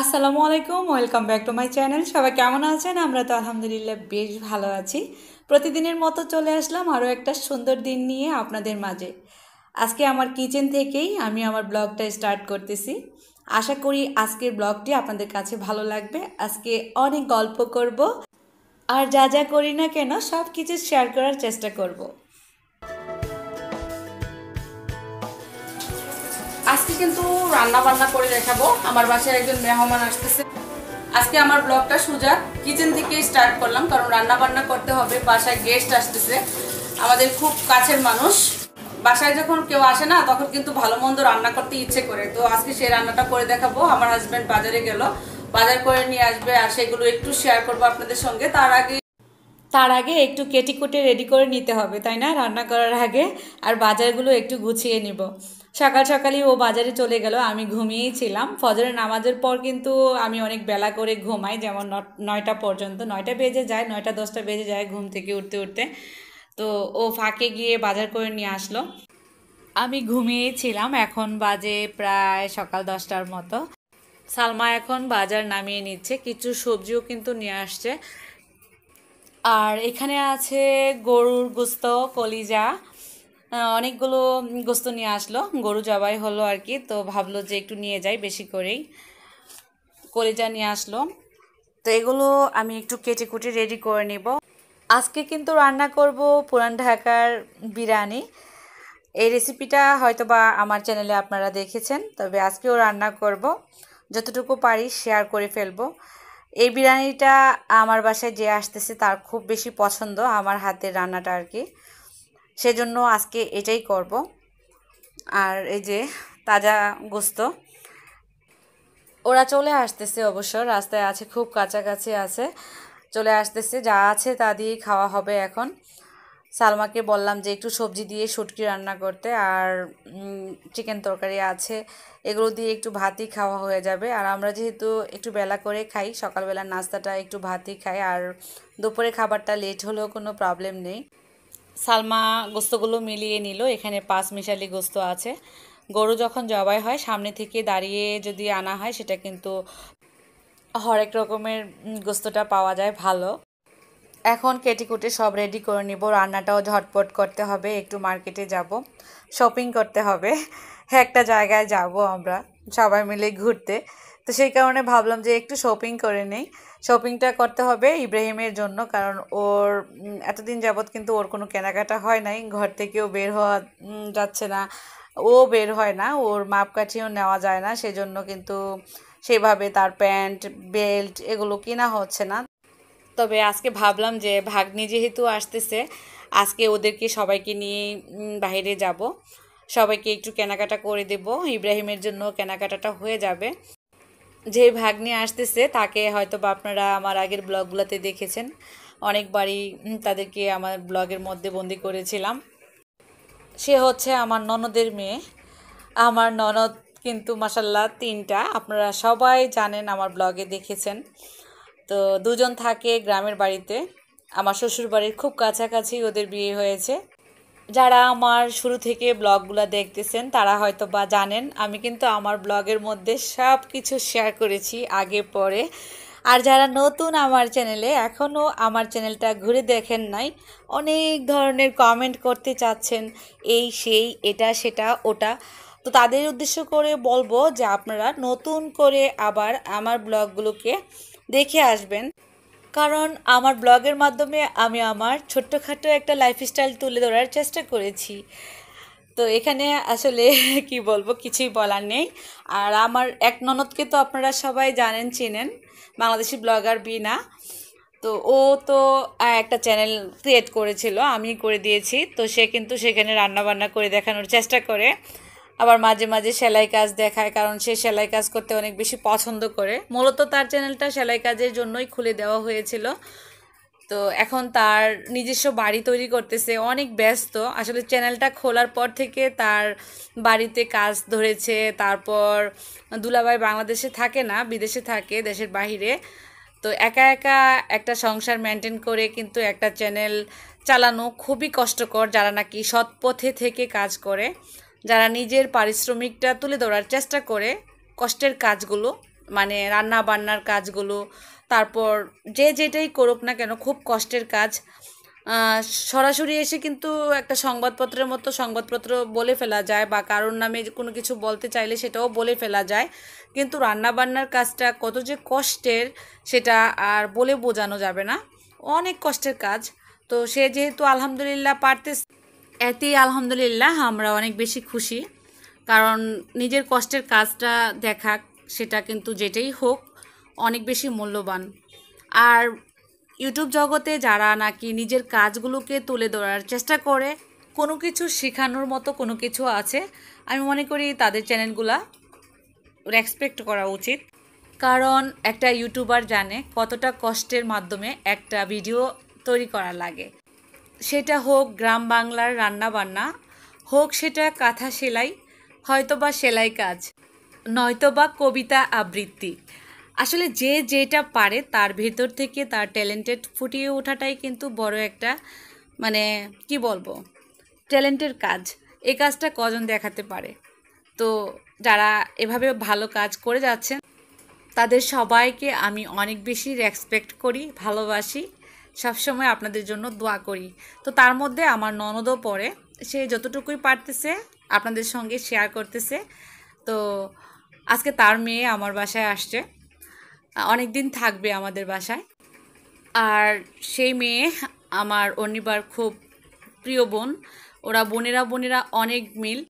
আসসালামু আলাইকুম welcome back to my channel সবাই কেমন আছেন আমরা তো আলহামদুলিল্লাহ বেশ ভালো আছি প্রতিদিনের মতো চলে আসলাম আরও একটা সুন্দর দিন নিয়ে আপনাদের মাঝে আজকে আমার কিচেন থেকেই আমি আমার ব্লগটা স্টার্ট করতেছি আশা করি আজকের ব্লগটি আপনাদের কাছে ভালো লাগবে আজকে অনেক গল্প করব আর যা যা করি না কেন সব কিছু শেয়ার করার চেষ্টা করব আজকে কিন্তু রান্না বান্না করে দেখাবো আমার বাসায় একজন মেহমান আসতেছে আজকে আমার ব্লগটা সুজা কিচেন থেকে স্টার্ট করলাম কারণ রান্না বান্না করতে হবে বাসায় গেস্ট আসতেছে আমাদের খুব কাছের মানুষ বাসায় যখন কেউ আসে না তখন কিন্তু ভালো মন্দ রান্না করতে ইচ্ছে করে তো আজকে সেই রান্নাটা করে দেখাবো আমার হাজব্যান্ড বাজারে গেল বাজার করে নিয়ে আসবে আর সেগুলো একটু শেয়ার করবো আপনাদের সঙ্গে তার আগে তার আগে একটু কেটে কুটে রেডি করে নিতে হবে তাই না রান্না করার আগে আর বাজারগুলো একটু গুছিয়ে নিব সকাল সকালই ও বাজারে চলে গেল আমি ঘুমিয়েই ছিলাম ফজরের নামাজের পর কিন্তু আমি অনেক বেলা করে ঘুমাই যেমন নয়টা পর্যন্ত নয়টা বেজে যায় নয়টা দশটা বেজে যায় ঘুম থেকে উঠতে উঠতে তো ও ফাঁকে গিয়ে বাজার করে নিয়ে আসলো আমি ঘুমিয়েই ছিলাম এখন বাজে প্রায় সকাল দশটার মতো সালমা এখন বাজার নামিয়ে নিচ্ছে কিছু সবজিও কিন্তু নিয়ে আসছে আর এখানে আছে গরুর গুস্ত কলিজা অনেকগুলো গোস্ত নিয়ে আসলো গরু জবাই হলো আর কি তো ভাবলো যে একটু নিয়ে যাই বেশি করেই কলিজা নিয়ে আসলো তো এগুলো আমি একটু কেটে কুটে রেডি করে নেব আজকে কিন্তু রান্না করব পুরান ঢাকার বিরিয়ানি এই রেসিপিটা হয়তো বা আমার চ্যানেলে আপনারা দেখেছেন তবে আজকেও রান্না করব যতটুকু পারি শেয়ার করে ফেলব এই বিরিয়ানিটা আমার বাসায় যে আসতেছে তার খুব বেশি পছন্দ আমার হাতের রান্নাটা আর কি সেজন্য আজকে এটাই করব আর এই যে তাজা গোস্ত ওরা চলে আসতেছে অবশ্য রাস্তায় আছে খুব কাছাকাছি আছে চলে আসতেছে যা আছে তা দিয়েই খাওয়া হবে এখন সালমাকে বললাম যে একটু সবজি দিয়ে শুটকি রান্না করতে আর চিকেন তরকারি আছে এগুলো দিয়ে একটু ভাতই খাওয়া হয়ে যাবে আর আমরা যেহেতু একটু বেলা করে খাই সকালবেলা নাস্তাটা একটু ভাতই খাই আর দুপুরে খাবারটা লেট হলেও কোনো প্রবলেম নেই সালমা গোস্তগুলো মিলিয়ে নিল এখানে পাঁচ মিশালি গোস্ত আছে গরু যখন জবাই হয় সামনে থেকে দাঁড়িয়ে যদি আনা হয় সেটা কিন্তু হরেক রকমের গোস্তটা পাওয়া যায় ভালো এখন কেটে কুটে সব রেডি করে নিব রান্নাটাও ঝটপট করতে হবে একটু মার্কেটে যাব শপিং করতে হবে একটা জায়গায় যাব আমরা সবাই মিলে ঘুরতে তো সেই কারণে ভাবলাম যে একটু শপিং করে নেই শপিংটা করতে হবে ইব্রাহিমের জন্য কারণ ওর এতদিন যাবৎ কিন্তু ওর কোনো কেনাকাটা হয় নাই ঘর থেকেও বের হওয়া যাচ্ছে না ও বের হয় না ওর মাপকাঠিও নেওয়া যায় না সেজন্য কিন্তু সেভাবে তার প্যান্ট বেল্ট এগুলো কেনা হচ্ছে না তবে আজকে ভাবলাম যে ভাগ্নি যেহেতু আসতেছে আজকে ওদেরকে সবাইকে নিয়ে বাইরে যাব সবাইকে একটু কেনাকাটা করে দেব ইব্রাহিমের জন্য কেনাকাটাটা হয়ে যাবে যে ভাগ্নে আসতেছে তাকে হয়তো বা আপনারা আমার আগের ব্লগগুলোতে দেখেছেন অনেকবারই তাদেরকে আমার ব্লগের মধ্যে বন্দি করেছিলাম সে হচ্ছে আমার ননদের মেয়ে আমার ননদ কিন্তু মাসাল্লাহ তিনটা আপনারা সবাই জানেন আমার ব্লগে দেখেছেন তো দুজন থাকে গ্রামের বাড়িতে আমার শ্বশুর বাড়ির খুব কাছাকাছি ওদের বিয়ে হয়েছে যারা আমার শুরু থেকে ব্লগগুলো দেখতেছেন তারা হয়তো বা জানেন আমি কিন্তু আমার ব্লগের মধ্যে সব কিছু শেয়ার করেছি আগে পরে আর যারা নতুন আমার চ্যানেলে এখনও আমার চ্যানেলটা ঘুরে দেখেন নাই অনেক ধরনের কমেন্ট করতে চাচ্ছেন এই সেই এটা সেটা ওটা তো তাদের উদ্দেশ্য করে বলবো যে আপনারা নতুন করে আবার আমার ব্লগগুলোকে দেখে আসবেন কারণ আমার ব্লগের মাধ্যমে আমি আমার ছোট্টখাটো একটা লাইফস্টাইল তুলে ধরার চেষ্টা করেছি তো এখানে আসলে কি বলবো কিছুই বলার নেই আর আমার এক ননদকে তো আপনারা সবাই জানেন চেনেন বাংলাদেশি ব্লগার বিনা তো ও তো একটা চ্যানেল ক্রিয়েট করেছিল আমি করে দিয়েছি তো সে কিন্তু সেখানে রান্নাবান্না করে দেখানোর চেষ্টা করে আবার মাঝে মাঝে সেলাই কাজ দেখায় কারণ সে সেলাই কাজ করতে অনেক বেশি পছন্দ করে মূলত তার চ্যানেলটা সেলাই কাজের জন্যই খুলে দেওয়া হয়েছিল তো এখন তার নিজস্ব বাড়ি তৈরি করতেছে অনেক ব্যস্ত আসলে চ্যানেলটা খোলার পর থেকে তার বাড়িতে কাজ ধরেছে তারপর দুলাভাই বাংলাদেশে থাকে না বিদেশে থাকে দেশের বাহিরে তো একা একা একটা সংসার মেনটেন করে কিন্তু একটা চ্যানেল চালানো খুবই কষ্টকর যারা নাকি সৎ পথে থেকে কাজ করে যারা নিজের পারিশ্রমিকটা তুলে ধরার চেষ্টা করে কষ্টের কাজগুলো মানে রান্না বান্নার কাজগুলো তারপর যে যেটাই করুক না কেন খুব কষ্টের কাজ সরাসরি এসে কিন্তু একটা সংবাদপত্রের মতো সংবাদপত্র বলে ফেলা যায় বা কারোর নামে কোনো কিছু বলতে চাইলে সেটাও বলে ফেলা যায় কিন্তু রান্নাবান্নার কাজটা কত যে কষ্টের সেটা আর বলে বোঝানো যাবে না অনেক কষ্টের কাজ তো সে যেহেতু আলহামদুলিল্লাহ পারতে এতে আলহামদুলিল্লাহ আমরা অনেক বেশি খুশি কারণ নিজের কষ্টের কাজটা দেখা সেটা কিন্তু যেটাই হোক অনেক বেশি মূল্যবান আর ইউটিউব জগতে যারা নাকি নিজের কাজগুলোকে তুলে ধরার চেষ্টা করে কোনো কিছু শেখানোর মতো কোনো কিছু আছে আমি মনে করি তাদের চ্যানেলগুলা রেসপেক্ট করা উচিত কারণ একটা ইউটিউবার জানে কতটা কষ্টের মাধ্যমে একটা ভিডিও তৈরি করা লাগে সেটা হোক গ্রাম বাংলার রান্নাবান্না হোক সেটা কাঁথা সেলাই হয়তোবা সেলাই কাজ নয়তোবা কবিতা আবৃত্তি আসলে যে যেটা পারে তার ভেতর থেকে তার ট্যালেন্টেড ফুটিয়ে ওঠাটাই কিন্তু বড় একটা মানে কি বলবো ট্যালেন্টের কাজ এই কাজটা কজন দেখাতে পারে তো যারা এভাবে ভালো কাজ করে যাচ্ছেন তাদের সবাইকে আমি অনেক বেশি রেসপেক্ট করি ভালোবাসি সবসময় আপনাদের জন্য দোয়া করি তো তার মধ্যে আমার ননদও পড়ে সে যতটুকুই পারতেছে আপনাদের সঙ্গে শেয়ার করতেছে তো আজকে তার মেয়ে আমার বাসায় আসছে অনেক দিন থাকবে আমাদের বাসায় আর সেই মেয়ে আমার অন্যবার খুব প্রিয় বোন ওরা বোনেরা বোনেরা অনেক মিল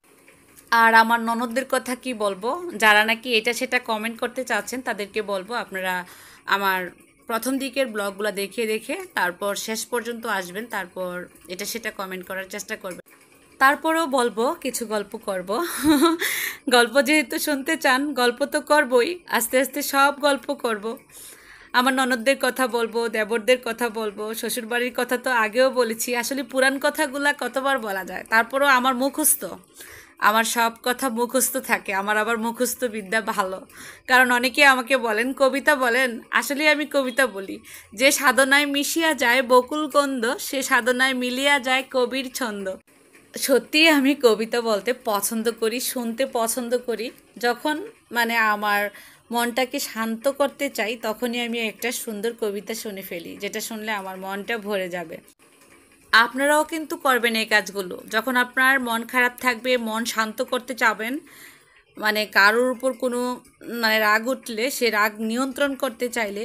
আর আমার ননদদের কথা কি বলবো যারা নাকি এটা সেটা কমেন্ট করতে চাচ্ছেন তাদেরকে বলবো আপনারা আমার প্রথম দিকের ব্লগগুলো দেখে দেখে তারপর শেষ পর্যন্ত আসবেন তারপর এটা সেটা কমেন্ট করার চেষ্টা করবেন তারপরও বলবো কিছু গল্প করব গল্প যেহেতু শুনতে চান গল্প তো করবই আস্তে আস্তে সব গল্প করব। আমার ননদদের কথা বলবো দেবরদের কথা বলবো শ্বশুরবাড়ির কথা তো আগেও বলেছি আসলে পুরাণ কথাগুলা কতবার বলা যায় তারপরও আমার মুখস্থ আমার সব কথা মুখস্থ থাকে আমার আবার মুখস্থ বিদ্যা ভালো কারণ অনেকে আমাকে বলেন কবিতা বলেন আসলে আমি কবিতা বলি যে সাধনায় মিশিয়া যায় বকুল কন্দ সে সাধনায় মিলিয়া যায় কবির ছন্দ সত্যি আমি কবিতা বলতে পছন্দ করি শুনতে পছন্দ করি যখন মানে আমার মনটাকে শান্ত করতে চাই তখনই আমি একটা সুন্দর কবিতা শুনে ফেলি যেটা শুনলে আমার মনটা ভরে যাবে আপনারাও কিন্তু করবেন এই কাজগুলো যখন আপনার মন খারাপ থাকবে মন শান্ত করতে চাবেন মানে কারোর উপর কোনো মানে রাগ উঠলে সে রাগ নিয়ন্ত্রণ করতে চাইলে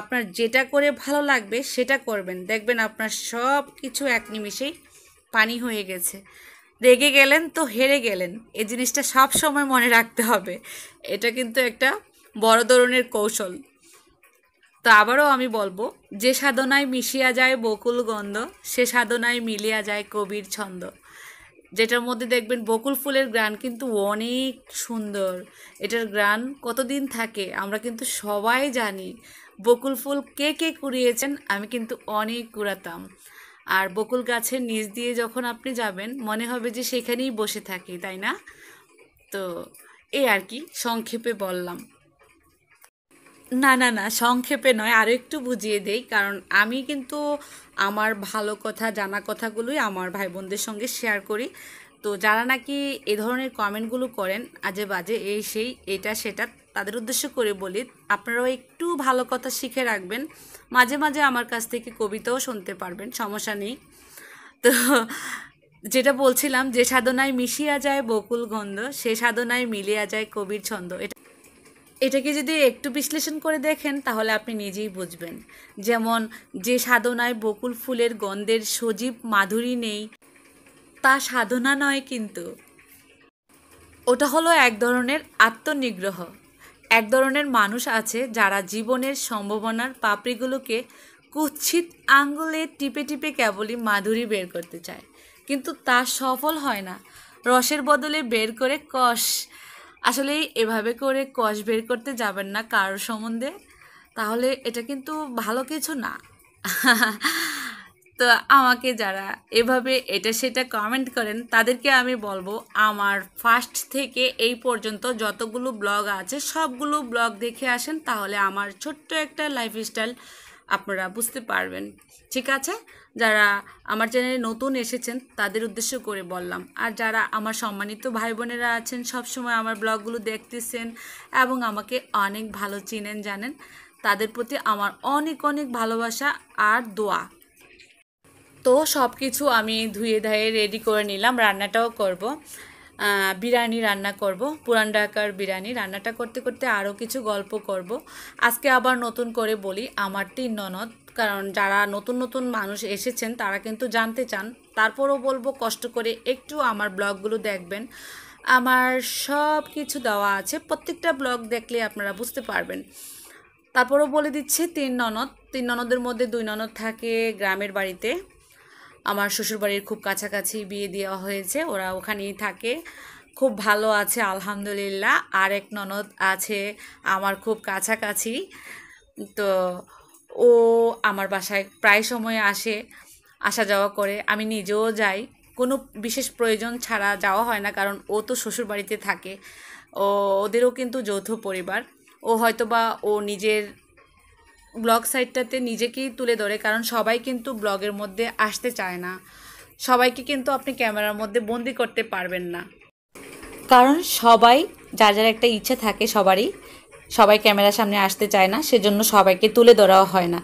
আপনার যেটা করে ভালো লাগবে সেটা করবেন দেখবেন আপনার সব কিছু এক নিমিষেই পানি হয়ে গেছে রেগে গেলেন তো হেরে গেলেন এই জিনিসটা সব সময় মনে রাখতে হবে এটা কিন্তু একটা বড় ধরনের কৌশল তো আবারও আমি বলবো যে সাধনায় মিশিয়া যায় বকুল গন্ধ সে সাধনায় মিলিয়া যায় কবির ছন্দ যেটার মধ্যে দেখবেন বকুল ফুলের গ্রান কিন্তু অনেক সুন্দর এটার গ্রান কতদিন থাকে আমরা কিন্তু সবাই জানি বকুল ফুল কে কে কুড়িয়েছেন আমি কিন্তু অনেক কুড়াতাম আর বকুল গাছের নিচ দিয়ে যখন আপনি যাবেন মনে হবে যে সেখানেই বসে থাকি তাই না তো এই আর কি সংক্ষেপে বললাম না না না সংক্ষেপে নয় আরও একটু বুঝিয়ে দেই কারণ আমি কিন্তু আমার ভালো কথা জানা কথাগুলোই আমার ভাই বোনদের সঙ্গে শেয়ার করি তো যারা নাকি এ ধরনের কমেন্টগুলো করেন আজে বাজে এই সেই এটা সেটা তাদের উদ্দেশ্য করে বলি আপনারাও একটু ভালো কথা শিখে রাখবেন মাঝে মাঝে আমার কাছ থেকে কবিতাও শুনতে পারবেন সমস্যা নেই তো যেটা বলছিলাম যে সাধনায় মিশিয়া যায় বকুল গন্ধ সে সাধনায় মিলিয়া যায় কবির ছন্দ এটা এটাকে যদি একটু বিশ্লেষণ করে দেখেন তাহলে আপনি নিজেই বুঝবেন যেমন যে সাধনায় বকুল ফুলের গন্ধের সজীব মাধুরী নেই তা সাধনা নয় কিন্তু ওটা হলো এক ধরনের আত্মনিগ্রহ এক ধরনের মানুষ আছে যারা জীবনের সম্ভাবনার পাপড়িগুলোকে কুচ্ছিত আঙ্গুলে টিপে টিপে কেবলই মাধুরী বের করতে চায় কিন্তু তা সফল হয় না রসের বদলে বের করে কষ আসলে এভাবে করে কষ বের করতে যাবেন না কারো সম্বন্ধে তাহলে এটা কিন্তু ভালো কিছু না তো আমাকে যারা এভাবে এটা সেটা কমেন্ট করেন তাদেরকে আমি বলবো আমার ফার্স্ট থেকে এই পর্যন্ত যতগুলো ব্লগ আছে সবগুলো ব্লগ দেখে আসেন তাহলে আমার ছোট্ট একটা লাইফস্টাইল আপনারা বুঝতে পারবেন ঠিক আছে যারা আমার চ্যানেলে নতুন এসেছেন তাদের উদ্দেশ্য করে বললাম আর যারা আমার সম্মানিত ভাই বোনেরা আছেন সবসময় আমার ব্লগগুলো দেখতেছেন এবং আমাকে অনেক ভালো চিনেন জানেন তাদের প্রতি আমার অনেক অনেক ভালোবাসা আর দোয়া তো সব কিছু আমি ধুয়ে ধায়ে রেডি করে নিলাম রান্নাটাও করব বিরিয়ানি রান্না করব পুরান ঢাকার বিরিয়ানি রান্নাটা করতে করতে আরও কিছু গল্প করব আজকে আবার নতুন করে বলি আমার তিন ননদ কারণ যারা নতুন নতুন মানুষ এসেছেন তারা কিন্তু জানতে চান তারপরও বলবো কষ্ট করে একটু আমার ব্লগগুলো দেখবেন আমার সব কিছু দেওয়া আছে প্রত্যেকটা ব্লগ দেখলে আপনারা বুঝতে পারবেন তারপরও বলে দিচ্ছি তিন ননদ তিন ননদের মধ্যে দুই ননদ থাকে গ্রামের বাড়িতে আমার শ্বশুরবাড়ির খুব কাছাকাছি বিয়ে দেওয়া হয়েছে ওরা ওখানেই থাকে খুব ভালো আছে আলহামদুলিল্লাহ আর এক ননদ আছে আমার খুব কাছাকাছি তো ও আমার বাসায় প্রায় সময় আসে আসা যাওয়া করে আমি নিজেও যাই কোনো বিশেষ প্রয়োজন ছাড়া যাওয়া হয় না কারণ ও তো শ্বশুর বাড়িতে থাকে ও ওদেরও কিন্তু যৌথ পরিবার ও হয়তো বা ও নিজের ব্লগ সাইটটাতে নিজেকেই তুলে ধরে কারণ সবাই কিন্তু ব্লগের মধ্যে আসতে চায় না সবাইকে কিন্তু আপনি ক্যামেরার মধ্যে বন্দি করতে পারবেন না কারণ সবাই যার যার একটা ইচ্ছে থাকে সবারই সবাই ক্যামেরার সামনে আসতে চায় না সেজন্য সবাইকে তুলে ধরাও হয় না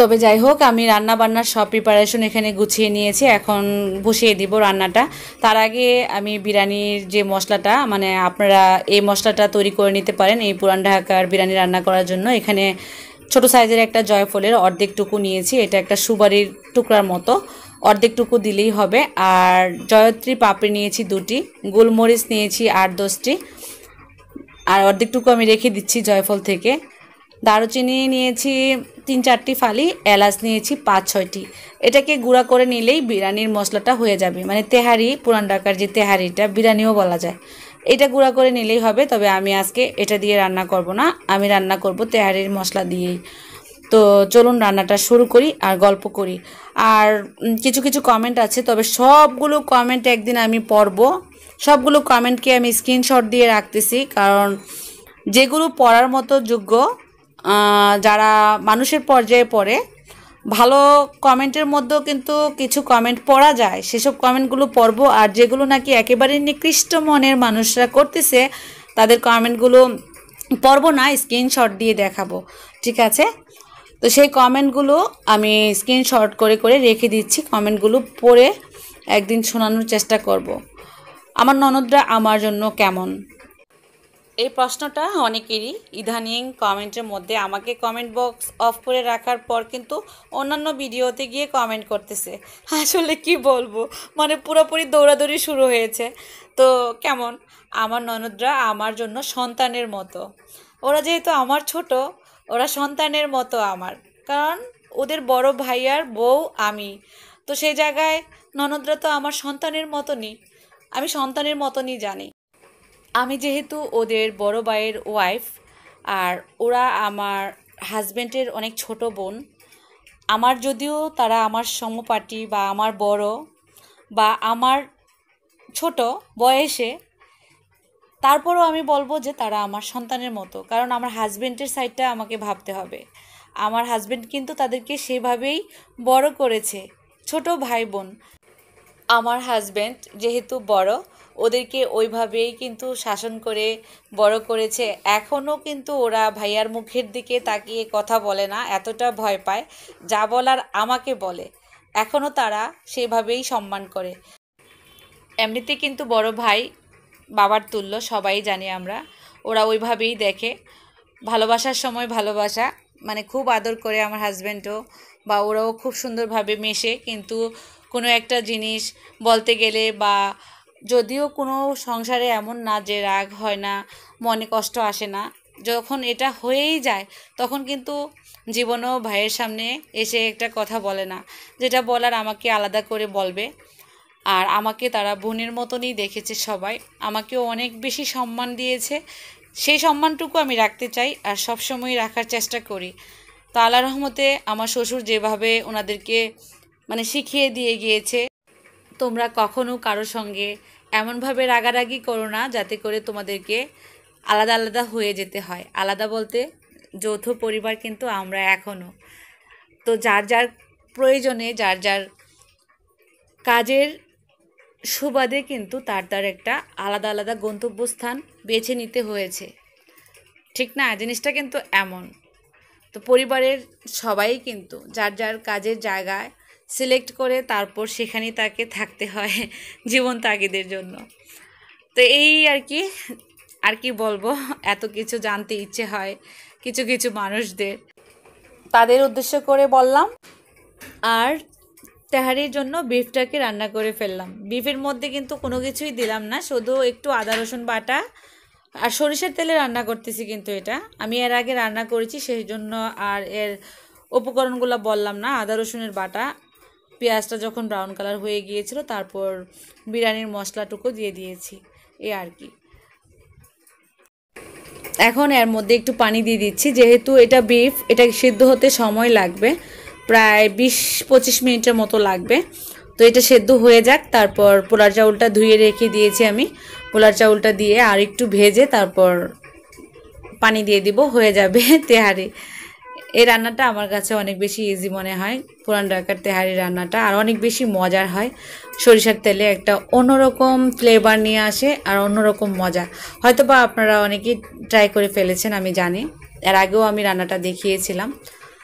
তবে যাই হোক আমি রান্না বান্নার সব প্রিপারেশন এখানে গুছিয়ে নিয়েছি এখন বসিয়ে দিব রান্নাটা তার আগে আমি বিরিয়ানির যে মশলাটা মানে আপনারা এই মশলাটা তৈরি করে নিতে পারেন এই পুরান ঢাকার বিরিয়ানি রান্না করার জন্য এখানে ছোট সাইজের একটা জয়ফলের অর্ধেকটুকু নিয়েছি এটা একটা সুবারির টুকরার মতো অর্ধেকটুকু দিলেই হবে আর জয়ত্রী পাপড়ি নিয়েছি দুটি গোলমরিচ নিয়েছি আট দশটি আর অর্ধেকটুকু আমি রেখে দিচ্ছি জয়ফল থেকে দারুচিনি নিয়েছি তিন চারটি ফালি এলাচ নিয়েছি পাঁচ ছয়টি এটাকে গুঁড়া করে নিলেই বিরিয়ানির মশলাটা হয়ে যাবে মানে তেহারি পুরান ডাকার যে তেহারিটা বিরিয়ানিও বলা যায় এটা গুঁড়া করে নিলেই হবে তবে আমি আজকে এটা দিয়ে রান্না করব না আমি রান্না করব তেহারির মশলা দিয়েই তো চলুন রান্নাটা শুরু করি আর গল্প করি আর কিছু কিছু কমেন্ট আছে তবে সবগুলো কমেন্ট একদিন আমি পড়বো সবগুলো কমেন্টকে আমি স্ক্রিনশট দিয়ে রাখতেছি কারণ যেগুলো পড়ার মতো যোগ্য যারা মানুষের পর্যায়ে পড়ে ভালো কমেন্টের মধ্যেও কিন্তু কিছু কমেন্ট পড়া যায় সেসব কমেন্টগুলো পড়ব আর যেগুলো নাকি একেবারে নিকৃষ্ট মনের মানুষরা করতেছে তাদের কমেন্টগুলো পড়ব না স্ক্রিনশট দিয়ে দেখাবো ঠিক আছে তো সেই কমেন্টগুলো আমি স্ক্রিনশট করে করে রেখে দিচ্ছি কমেন্টগুলো পড়ে একদিন শোনানোর চেষ্টা করব আমার ননদরা আমার জন্য কেমন এই প্রশ্নটা অনেকেরই ইদানিং কমেন্টের মধ্যে আমাকে কমেন্ট বক্স অফ করে রাখার পর কিন্তু অন্যান্য ভিডিওতে গিয়ে কমেন্ট করতেছে আসলে কি বলবো মানে পুরোপুরি দৌড়াদৌড়ি শুরু হয়েছে তো কেমন আমার ননদরা আমার জন্য সন্তানের মতো ওরা যেহেতু আমার ছোট ওরা সন্তানের মতো আমার কারণ ওদের বড় ভাইয়ার বউ আমি তো সেই জায়গায় ননদরা তো আমার সন্তানের মতনই আমি সন্তানের মতনই জানি আমি যেহেতু ওদের বড় ভাইয়ের ওয়াইফ আর ওরা আমার হাজব্যান্ডের অনেক ছোট বোন আমার যদিও তারা আমার সমপাটি বা আমার বড় বা আমার ছোট বয়সে তারপরও আমি বলবো যে তারা আমার সন্তানের মতো কারণ আমার হাজব্যান্ডের সাইডটা আমাকে ভাবতে হবে আমার হাজব্যান্ড কিন্তু তাদেরকে সেভাবেই বড় করেছে ছোট ভাই বোন আমার হাজব্যান্ড যেহেতু বড় ওদেরকে ওইভাবেই কিন্তু শাসন করে বড় করেছে এখনও কিন্তু ওরা ভাইয়ার মুখের দিকে তাকিয়ে কথা বলে না এতটা ভয় পায় যা বলার আমাকে বলে এখনও তারা সেভাবেই সম্মান করে এমনিতে কিন্তু বড় ভাই বাবার তুল্য সবাই জানি আমরা ওরা ওইভাবেই দেখে ভালোবাসার সময় ভালোবাসা মানে খুব আদর করে আমার হাজব্যান্ডও বা ওরাও খুব সুন্দরভাবে মেশে কিন্তু কোনো একটা জিনিস বলতে গেলে বা যদিও কোনো সংসারে এমন না যে রাগ হয় না মনে কষ্ট আসে না যখন এটা হয়েই যায় তখন কিন্তু জীবনও ভাইয়ের সামনে এসে একটা কথা বলে না যেটা বলার আমাকে আলাদা করে বলবে আর আমাকে তারা বোনের মতনই দেখেছে সবাই আমাকেও অনেক বেশি সম্মান দিয়েছে সেই সম্মানটুকু আমি রাখতে চাই আর সবসময় রাখার চেষ্টা করি তা আল্লাহ রহমতে আমার শ্বশুর যেভাবে ওনাদেরকে মানে শিখিয়ে দিয়ে গিয়েছে তোমরা কখনো কারো সঙ্গে এমনভাবে রাগারাগি করো না যাতে করে তোমাদেরকে আলাদা আলাদা হয়ে যেতে হয় আলাদা বলতে যৌথ পরিবার কিন্তু আমরা এখনও তো যার যার প্রয়োজনে যার যার কাজের সুবাদে কিন্তু তার তার একটা আলাদা আলাদা গন্তব্যস্থান বেছে নিতে হয়েছে ঠিক না জিনিসটা কিন্তু এমন তো পরিবারের সবাই কিন্তু যার যার কাজের জায়গায় সিলেক্ট করে তারপর সেখানেই তাকে থাকতে হয় জীবন তাগিদের জন্য তো এই আর কি আর কি বলবো এত কিছু জানতে ইচ্ছে হয় কিছু কিছু মানুষদের তাদের উদ্দেশ্য করে বললাম আর তেহারির জন্য বিফটাকে রান্না করে ফেললাম বিফের মধ্যে কিন্তু কোনো কিছুই দিলাম না শুধু একটু আদা রসুন বাটা আর সরিষার তেলে রান্না করতেছি কিন্তু এটা আমি এর আগে রান্না করেছি সেই জন্য আর এর উপকরণগুলো বললাম না আদা রসুনের বাটা পেঁয়াজটা যখন ব্রাউন কালার হয়ে গিয়েছিল তারপর বিরিয়ানির মশলাটুকু দিয়ে দিয়েছি এ আর কি এখন এর মধ্যে একটু পানি দিয়ে দিচ্ছি যেহেতু এটা বিফ এটা সিদ্ধ হতে সময় লাগবে প্রায় বিশ পঁচিশ মিনিটের মতো লাগবে তো এটা সেদ্ধ হয়ে যাক তারপর পোলার চাউলটা ধুয়ে রেখে দিয়েছি আমি পোলার চাউলটা দিয়ে আর একটু ভেজে তারপর পানি দিয়ে দিব হয়ে যাবে তেহারি এই রান্নাটা আমার কাছে অনেক বেশি ইজি মনে হয় পুরান ঢাকার তেহারি রান্নাটা আর অনেক বেশি মজার হয় সরিষার তেলে একটা অন্যরকম ফ্লেভার নিয়ে আসে আর অন্যরকম মজা হয়তো বা আপনারা অনেকেই ট্রাই করে ফেলেছেন আমি জানি এর আগেও আমি রান্নাটা দেখিয়েছিলাম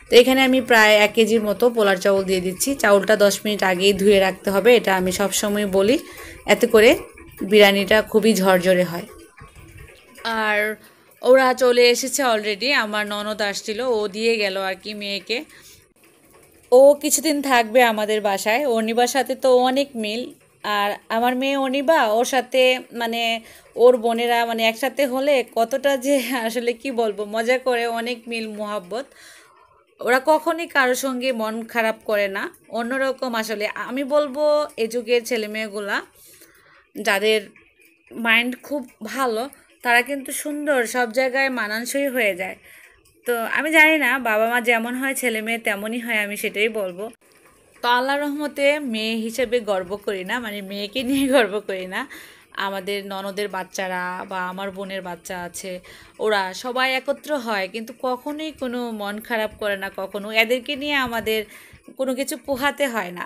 তো এখানে আমি প্রায় এক কেজির মতো পোলার চাউল দিয়ে দিচ্ছি চাউলটা দশ মিনিট আগেই ধুয়ে রাখতে হবে এটা আমি সবসময় বলি এতে করে বিরিয়ানিটা খুবই ঝরঝরে হয় আর ওরা চলে এসেছে অলরেডি আমার ননদ আসছিল ও দিয়ে গেল আর কি মেয়েকে ও কিছুদিন থাকবে আমাদের বাসায় অনিবার সাথে তো অনেক মিল আর আমার মেয়ে অনিবা ওর সাথে মানে ওর বোনেরা মানে একসাথে হলে কতটা যে আসলে কি বলবো মজা করে অনেক মিল মোহাব্বত ওরা কখনই কারোর সঙ্গে মন খারাপ করে না অন্যরকম আসলে আমি বলবো এ যুগের ছেলেমেয়েগুলা যাদের মাইন্ড খুব ভালো তারা কিন্তু সুন্দর সব জায়গায় মানানসই হয়ে যায় তো আমি জানি না বাবা মা যেমন হয় ছেলে মেয়ে তেমনই হয় আমি সেটাই বলবো তো আল্লাহ রহমতে মেয়ে হিসেবে গর্ব করি না মানে মেয়েকে নিয়ে গর্ব করি না আমাদের ননদের বাচ্চারা বা আমার বোনের বাচ্চা আছে ওরা সবাই একত্র হয় কিন্তু কখনোই কোনো মন খারাপ করে না কখনো এদেরকে নিয়ে আমাদের কোনো কিছু পোহাতে হয় না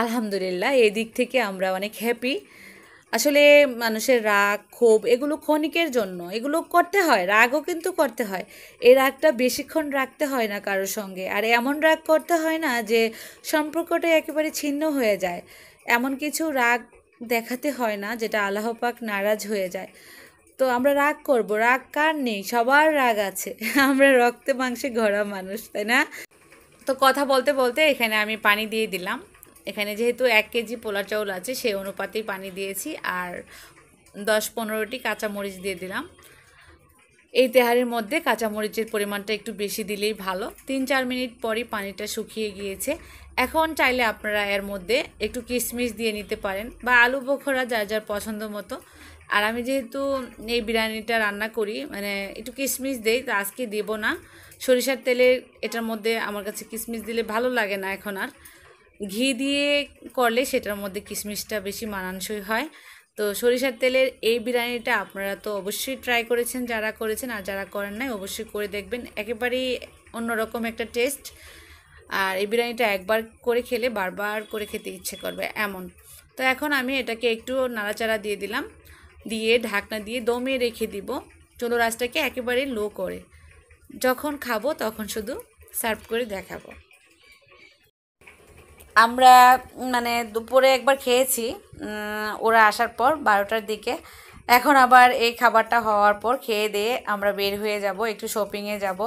আলহামদুলিল্লাহ এই দিক থেকে আমরা অনেক হ্যাপি আসলে মানুষের রাগ ক্ষোভ এগুলো ক্ষণিকের জন্য এগুলো করতে হয় রাগও কিন্তু করতে হয় এই রাগটা বেশিক্ষণ রাখতে হয় না কারোর সঙ্গে আর এমন রাগ করতে হয় না যে সম্পর্কটা একেবারে ছিন্ন হয়ে যায় এমন কিছু রাগ দেখাতে হয় না যেটা পাক নারাজ হয়ে যায় তো আমরা রাগ করব রাগ কার নেই সবার রাগ আছে আমরা রক্তে মাংসে ঘরা মানুষ তাই না তো কথা বলতে বলতে এখানে আমি পানি দিয়ে দিলাম এখানে যেহেতু এক কেজি পোলা চাউল আছে সেই অনুপাতেই পানি দিয়েছি আর দশ পনেরোটি কাঁচামরিচ দিয়ে দিলাম এই তেহারের মধ্যে কাঁচামরিচের পরিমাণটা একটু বেশি দিলেই ভালো তিন চার মিনিট পরই পানিটা শুকিয়ে গিয়েছে এখন চাইলে আপনারা এর মধ্যে একটু কিশমিশ দিয়ে নিতে পারেন বা আলু বখরা যার যার পছন্দ মতো আর আমি যেহেতু এই বিরিয়ানিটা রান্না করি মানে একটু কিশমিশ দেই তো আজকে দেব না সরিষার তেলে এটার মধ্যে আমার কাছে কিশমিশ দিলে ভালো লাগে না এখন আর ঘি দিয়ে করলে সেটার মধ্যে কিশমিশটা বেশি মানানসই হয় তো সরিষার তেলের এই বিরিয়ানিটা আপনারা তো অবশ্যই ট্রাই করেছেন যারা করেছেন আর যারা করেন নাই অবশ্যই করে দেখবেন একেবারেই অন্যরকম একটা টেস্ট আর এই বিরিয়ানিটা একবার করে খেলে বারবার করে খেতে ইচ্ছে করবে এমন তো এখন আমি এটাকে একটু নাড়াচাড়া দিয়ে দিলাম দিয়ে ঢাকনা দিয়ে দমে রেখে দিব চলো রাসটাকে একেবারে লো করে যখন খাবো তখন শুধু সার্ভ করে দেখাবো আমরা মানে দুপুরে একবার খেয়েছি ওরা আসার পর বারোটার দিকে এখন আবার এই খাবারটা হওয়ার পর খেয়ে দিয়ে আমরা বের হয়ে যাব একটু শপিংয়ে যাব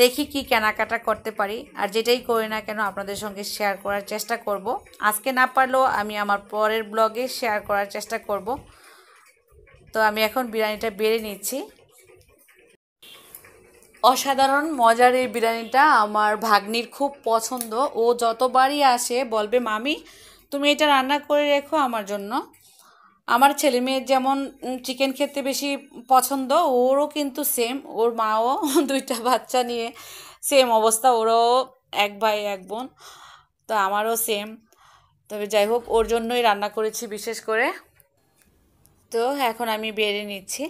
দেখি কি কেনাকাটা করতে পারি আর যেটাই করি না কেন আপনাদের সঙ্গে শেয়ার করার চেষ্টা করব আজকে না পারলেও আমি আমার পরের ব্লগে শেয়ার করার চেষ্টা করব তো আমি এখন বিরিয়ানিটা বেড়ে নিচ্ছি অসাধারণ মজার এই বিরিয়ানিটা আমার ভাগ্নির খুব পছন্দ ও যতবারই আসে বলবে মামি তুমি এটা রান্না করে রেখো আমার জন্য আমার ছেলে মেয়ের যেমন চিকেন খেতে বেশি পছন্দ ওরও কিন্তু সেম ওর মাও দুইটা বাচ্চা নিয়ে সেম অবস্থা ওরও এক ভাই এক বোন তো আমারও সেম তবে যাই হোক ওর জন্যই রান্না করেছি বিশেষ করে তো এখন আমি বেড়ে নিচ্ছি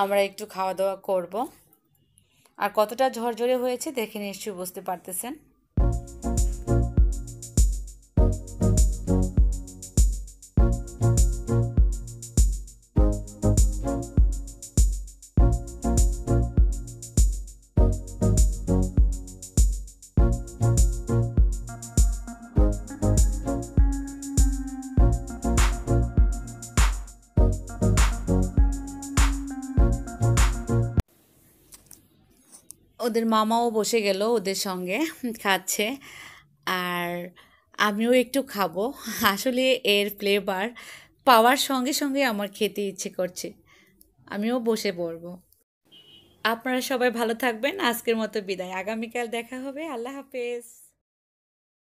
আমরা একটু খাওয়া দাওয়া করবো আর কতটা ঝরঝরে হয়েছে দেখে নিশ্চয়ই বুঝতে পারতেছেন ওদের মামাও বসে গেল ওদের সঙ্গে খাচ্ছে আর আমিও একটু খাবো আসলে এর ফ্লেভার পাওয়ার সঙ্গে সঙ্গে আমার খেতে ইচ্ছে করছে আমিও বসে পড়বো আপনারা সবাই ভালো থাকবেন আজকের মতো বিদায় আগামীকাল দেখা হবে আল্লাহ হাফেজ